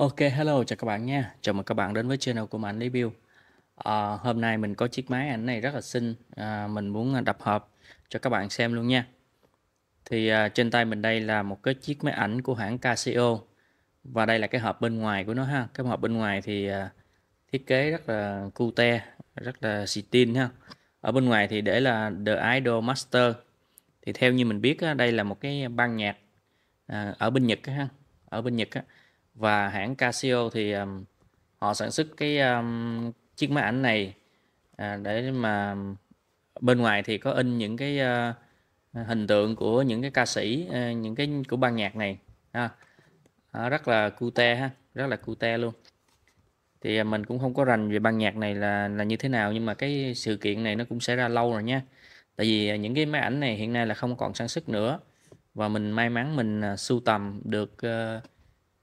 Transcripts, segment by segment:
Ok, hello, chào các bạn nha. Chào mừng các bạn đến với channel của mình Review. À, hôm nay mình có chiếc máy ảnh này rất là xinh. À, mình muốn đập hộp cho các bạn xem luôn nha. Thì à, trên tay mình đây là một cái chiếc máy ảnh của hãng Casio. Và đây là cái hộp bên ngoài của nó ha. Cái hộp bên ngoài thì à, thiết kế rất là cute, rất là xịn ha. Ở bên ngoài thì để là The Idol Master. Thì theo như mình biết đây là một cái ban nhạc à, ở bên Nhật ha. Ở bên Nhật á và hãng Casio thì um, họ sản xuất cái um, chiếc máy ảnh này à, để mà um, bên ngoài thì có in những cái uh, hình tượng của những cái ca sĩ uh, những cái của ban nhạc này ha à, à, rất là cute ha rất là cute luôn thì à, mình cũng không có rành về ban nhạc này là là như thế nào nhưng mà cái sự kiện này nó cũng xảy ra lâu rồi nha tại vì à, những cái máy ảnh này hiện nay là không còn sản xuất nữa và mình may mắn mình sưu tầm được uh,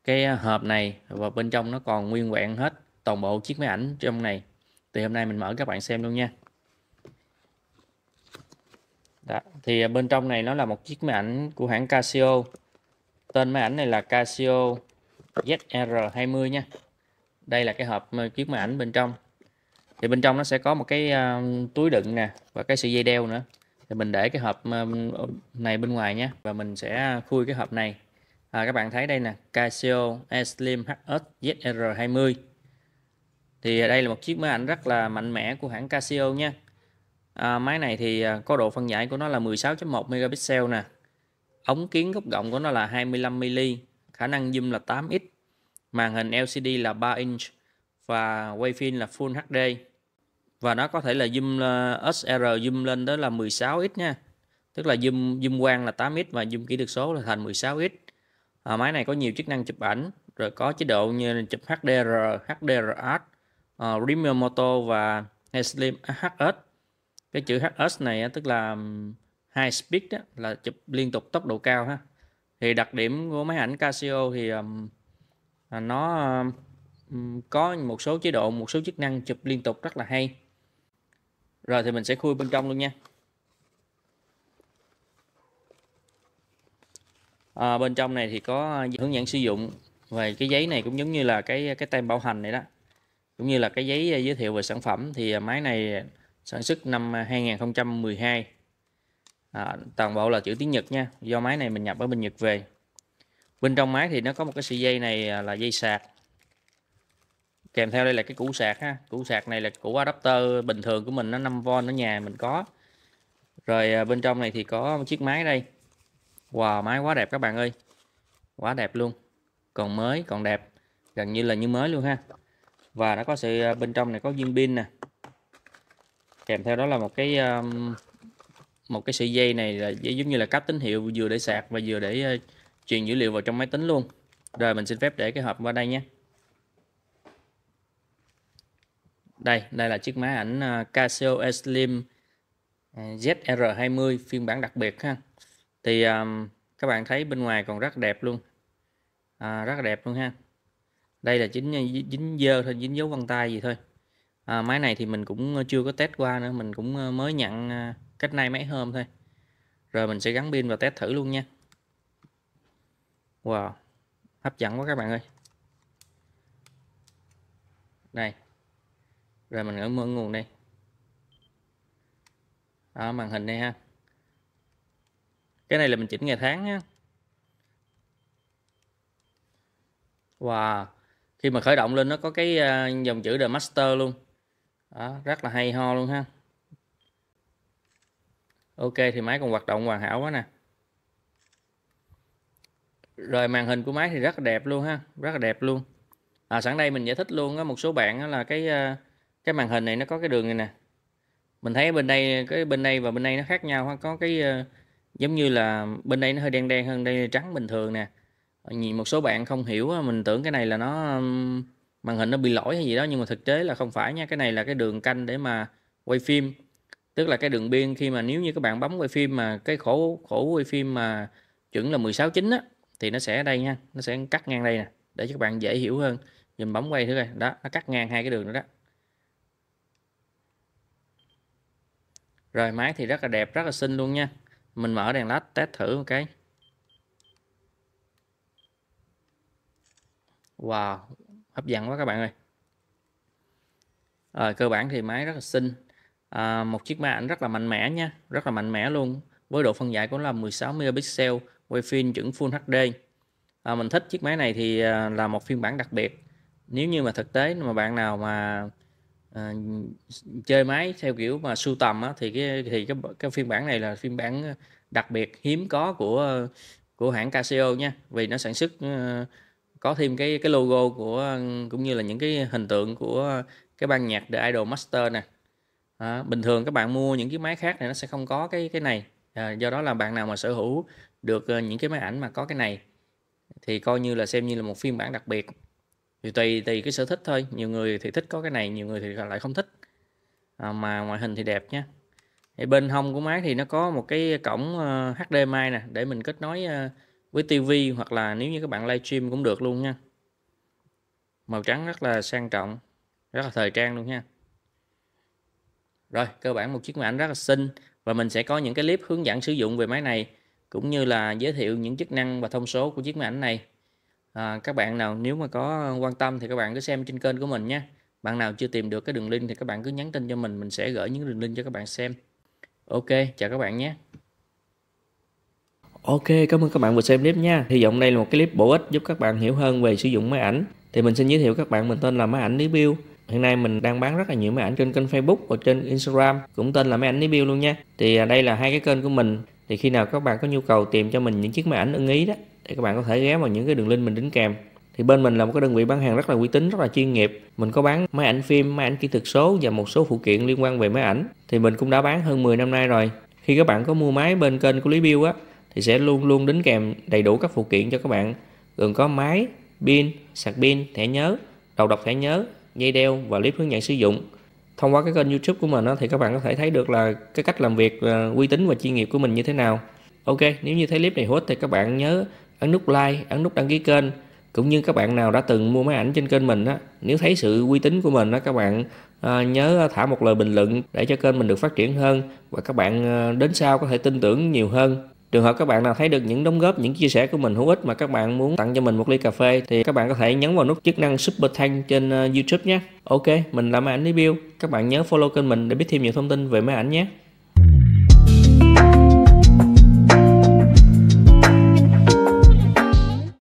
cái hộp này và bên trong nó còn nguyên vẹn hết toàn bộ chiếc máy ảnh trong này thì hôm nay mình mở các bạn xem luôn nha Đã thì bên trong này nó là một chiếc máy ảnh của hãng Casio tên máy ảnh này là Casio ZR20 nha đây là cái hộp chiếc máy ảnh bên trong thì bên trong nó sẽ có một cái uh, túi đựng nè và cái sợi dây đeo nữa thì mình để cái hộp ờ, này bên ngoài nha và mình sẽ khui cái hộp này à, các bạn thấy đây nè Casio Slim HS ZR20 thì đây là một chiếc máy ảnh rất là mạnh mẽ của hãng Casio nha à, máy này thì à, có độ phân giải của nó là 16.1 megapixel nè ống kính góc rộng của nó là 25mm khả năng zoom là 8x màn hình LCD là 3 inch và quay phim là Full HD và nó có thể là zoom à, SR zoom lên đó là 16x nha tức là zoom zoom quang là 8x và zoom kỹ thuật số là thành 16x à, máy này có nhiều chức năng chụp ảnh rồi có chế độ như chụp HDR, HDR Art, uh, ờ, Premiere Moto và Slim HS. Cái chữ HS này tức là high speed đó, là chụp liên tục tốc độ cao ha. Thì đặc điểm của máy ảnh Casio thì um, nó um, có một số chế độ, một số chức năng chụp liên tục rất là hay. Rồi thì mình sẽ khui bên trong luôn nha. à, bên trong này thì có ờ, hướng dẫn sử dụng về cái giấy này cũng giống như là cái cái tem bảo hành này đó cũng như là cái giấy ờ, giới thiệu về sản phẩm thì máy này sản xuất năm 2012 à, toàn bộ là chữ tiếng Nhật nha do máy này mình nhập ở bên Nhật về bên trong máy thì nó có một cái sợi dây này là dây sạc kèm theo đây là cái củ sạc ha củ sạc này là củ adapter bình thường của mình nó 5V ở nhà mình có rồi bên trong này thì có một chiếc máy đây Wow, máy quá đẹp các bạn ơi. Quá đẹp luôn. Còn mới, còn đẹp. Gần như là như mới luôn ha. Và nó có sự à, bên trong này có viên pin nè. Kèm theo đó là một cái một cái sợi dây này là giống như là cáp tín hiệu vừa để sạc và vừa để à, truyền dữ liệu vào trong máy tính luôn. Rồi mình xin phép để cái hộp qua đây nhé. Đây, đây là chiếc máy ảnh à, Casio Slim ZR20 phiên bản đặc biệt ha thì um, các bạn thấy bên ngoài còn rất đẹp luôn à, rất đẹp luôn ha đây là chính dính dơ thôi dính dấu vân tay gì thôi à, máy này thì mình cũng chưa có test qua nữa mình cũng mới nhận cách nay mấy hôm thôi rồi mình sẽ gắn pin và test thử luôn nha Wow hấp dẫn quá các bạn ơi đây rồi mình ở nguồn đây đó màn hình đây ha cái này là mình chỉnh ngày tháng nhé và wow. khi mà khởi động lên nó có cái à, dòng chữ The Master luôn đó, rất là hay ho luôn ha Ok thì máy còn hoạt động hoàn hảo quá nè rồi màn hình của máy thì rất là đẹp luôn ha rất là đẹp luôn à, sẵn đây mình giải thích luôn á một số bạn á, là cái à, cái màn hình này nó có cái đường này nè mình thấy bên đây cái bên đây và bên đây nó khác nhau ha có cái à, giống như là bên đây nó hơi đen đen hơn đây trắng bình thường nè ờ, nhìn một số bạn không hiểu mình tưởng cái này là nó màn hình nó bị lỗi hay gì đó nhưng mà thực tế là không phải nha cái này là cái đường canh để mà quay phim tức là cái đường biên khi mà nếu như các bạn bấm quay phim mà cái khổ khổ quay phim mà chuẩn là 16 chín á thì nó sẽ ở đây nha nó sẽ cắt ngang đây nè để cho các bạn dễ hiểu hơn dùm bấm quay thứ coi đó nó cắt ngang hai cái đường nữa đó rồi máy thì rất là đẹp rất là xinh luôn nha mình mở đèn led test thử một cái wow hấp dẫn quá các bạn ơi à, cơ bản thì máy rất là xinh à, một chiếc máy ảnh rất là mạnh mẽ nha rất là mạnh mẽ luôn với độ phân giải của nó là 16 megapixel quay phim chuẩn Full HD à, mình thích chiếc máy này thì à, là một phiên bản đặc biệt nếu như mà thực tế mà bạn nào mà à, chơi máy theo kiểu mà sưu tầm á, thì cái thì cái cái phiên bản này là phiên bản đặc biệt hiếm có của của hãng Casio nha vì nó sản xuất ờ, có thêm cái cái logo của cũng như là những cái hình tượng của cái ban nhạc The Idol Master nè à, bình thường các bạn mua những cái máy khác này nó sẽ không có cái cái này à, do đó là bạn nào mà sở hữu được những cái máy ảnh mà có cái này thì coi như là xem như là một phiên bản đặc biệt thì tùy tùy cái sở thích thôi nhiều người thì thích có cái này nhiều người thì lại không thích à, mà ngoại hình thì đẹp nhé thì bên hông của máy thì nó có một cái cổng uh, ờ, HDMI nè để mình kết nối uh, với TV hoặc là nếu như các bạn livestream cũng được luôn nha màu trắng rất là sang trọng rất là thời trang luôn nha rồi cơ bản một chiếc máy ảnh rất là xinh và mình sẽ có những cái clip hướng dẫn sử dụng về máy này cũng như là giới thiệu những chức năng và thông số của chiếc máy ảnh này à, các bạn nào nếu mà có ờ, quan tâm thì các bạn cứ xem trên kênh của mình nhé bạn nào chưa tìm được cái đường link thì các bạn cứ nhắn tin cho mình mình sẽ gửi những đường link cho các bạn xem ok chào các bạn nhé Ok, cảm ơn các bạn vừa xem clip nha. Hy vọng đây là một cái clip bổ ích giúp các bạn hiểu hơn về sử dụng máy ảnh. Thì mình xin giới thiệu các bạn mình tên là máy ảnh Lý Hiện nay mình đang bán rất là nhiều máy ảnh trên kênh Facebook và trên Instagram cũng tên là máy ảnh Lý luôn nha. Thì à, đây là hai cái kênh của mình. Thì khi nào các bạn có nhu cầu tìm cho mình những chiếc máy ảnh ưng ý đó để các bạn có thể ghé vào những cái đường link mình đính kèm thì bên mình là một cái đơn vị bán hàng rất là uy tín rất là chuyên nghiệp mình có bán máy ảnh phim máy ảnh kỹ thuật số và một số phụ kiện liên quan về máy ảnh thì mình cũng đã bán hơn 10 năm nay rồi khi các bạn có mua máy bên kênh của Lý Bill á thì sẽ luôn luôn đính kèm đầy đủ các phụ kiện cho các bạn gồm có máy pin sạc pin thẻ nhớ đầu đọc thẻ nhớ dây đeo và clip hướng dẫn sử dụng thông qua cái kênh youtube của mình á, thì các bạn có thể thấy được là cái cách làm việc à, uy tín và chuyên nghiệp của mình như thế nào ok nếu như thấy clip này hữu ích thì các bạn nhớ ấn nút like, ấn nút đăng ký kênh cũng như các bạn nào đã từng mua máy ảnh trên kênh mình á, nếu thấy sự uy tín của mình á các bạn à, nhớ thả một lời bình luận để cho kênh mình được phát triển hơn và các bạn ờ, đến sau có thể tin tưởng nhiều hơn. Trường hợp các bạn nào thấy được những đóng góp, những chia sẻ của mình hữu ích mà các bạn muốn tặng cho mình một ly cà phê thì các bạn có thể nhấn vào nút chức năng Super Thank trên ờ, YouTube nhé. Ok, mình là Máy Ảnh Review. Các bạn nhớ follow kênh mình để biết thêm nhiều thông tin về máy ảnh nhé.